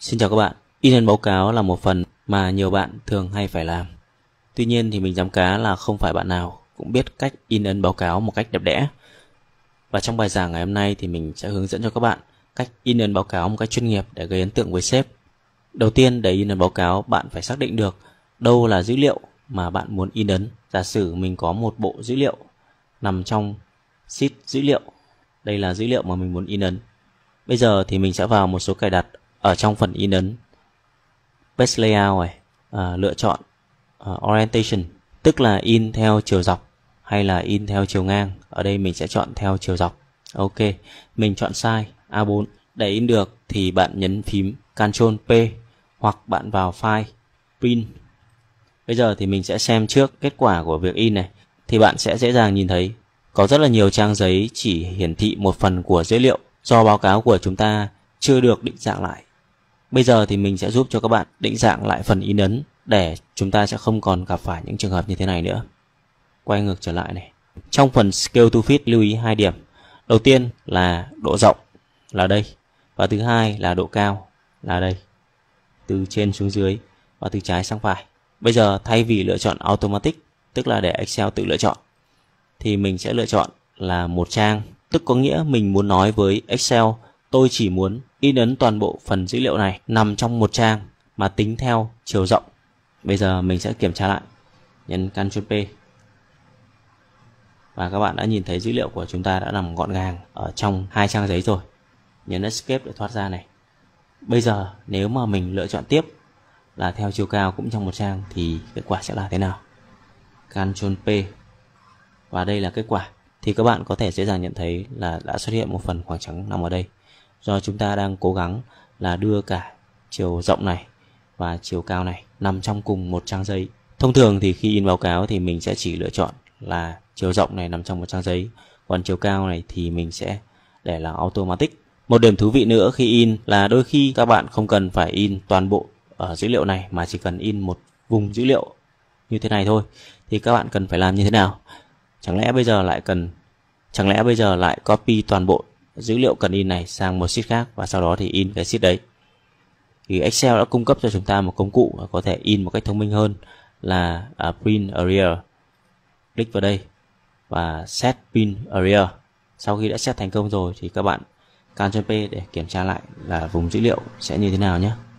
Xin chào các bạn, in báo cáo là một phần mà nhiều bạn thường hay phải làm. Tuy nhiên thì mình dám cá là không phải bạn nào cũng biết cách in ấn báo cáo một cách đẹp đẽ. Và trong bài giảng ngày hôm nay thì mình sẽ hướng dẫn cho các bạn cách in ấn báo cáo một cách chuyên nghiệp để gây ấn tượng với sếp. Đầu tiên để in ấn báo cáo bạn phải xác định được đâu là dữ liệu mà bạn muốn in ấn. Giả sử mình có một bộ dữ liệu nằm trong sheet dữ liệu. Đây là dữ liệu mà mình muốn in ấn. Bây giờ thì mình sẽ vào một số cài đặt ở trong phần in ấn page layout này à, lựa chọn à, orientation tức là in theo chiều dọc hay là in theo chiều ngang ở đây mình sẽ chọn theo chiều dọc ok mình chọn sai A4 để in được thì bạn nhấn phím Ctrl P hoặc bạn vào file print bây giờ thì mình sẽ xem trước kết quả của việc in này thì bạn sẽ dễ dàng nhìn thấy có rất là nhiều trang giấy chỉ hiển thị một phần của dữ liệu do báo cáo của chúng ta chưa được định dạng lại Bây giờ thì mình sẽ giúp cho các bạn định dạng lại phần in ấn để chúng ta sẽ không còn gặp phải những trường hợp như thế này nữa. Quay ngược trở lại này. Trong phần Scale to Fit lưu ý hai điểm. Đầu tiên là độ rộng là đây và thứ hai là độ cao là đây. Từ trên xuống dưới và từ trái sang phải. Bây giờ thay vì lựa chọn automatic tức là để Excel tự lựa chọn thì mình sẽ lựa chọn là một trang, tức có nghĩa mình muốn nói với Excel tôi chỉ muốn in ấn toàn bộ phần dữ liệu này nằm trong một trang mà tính theo chiều rộng. Bây giờ mình sẽ kiểm tra lại. Nhấn Ctrl P. Và các bạn đã nhìn thấy dữ liệu của chúng ta đã nằm gọn gàng ở trong hai trang giấy rồi. Nhấn Escape để thoát ra này. Bây giờ nếu mà mình lựa chọn tiếp là theo chiều cao cũng trong một trang thì kết quả sẽ là thế nào? Ctrl P. Và đây là kết quả. Thì các bạn có thể dễ dàng nhận thấy là đã xuất hiện một phần khoảng trắng nằm ở đây do chúng ta đang cố gắng là đưa cả chiều rộng này và chiều cao này nằm trong cùng một trang giấy thông thường thì khi in báo cáo thì mình sẽ chỉ lựa chọn là chiều rộng này nằm trong một trang giấy còn chiều cao này thì mình sẽ để là automatic một điểm thú vị nữa khi in là đôi khi các bạn không cần phải in toàn bộ ở dữ liệu này mà chỉ cần in một vùng dữ liệu như thế này thôi thì các bạn cần phải làm như thế nào chẳng lẽ bây giờ lại cần chẳng lẽ bây giờ lại copy toàn bộ dữ liệu cần in này sang một sheet khác và sau đó thì in cái sheet đấy thì Excel đã cung cấp cho chúng ta một công cụ có thể in một cách thông minh hơn là à, print area click vào đây và set Print area sau khi đã set thành công rồi thì các bạn Ctrl P để kiểm tra lại là vùng dữ liệu sẽ như thế nào nhé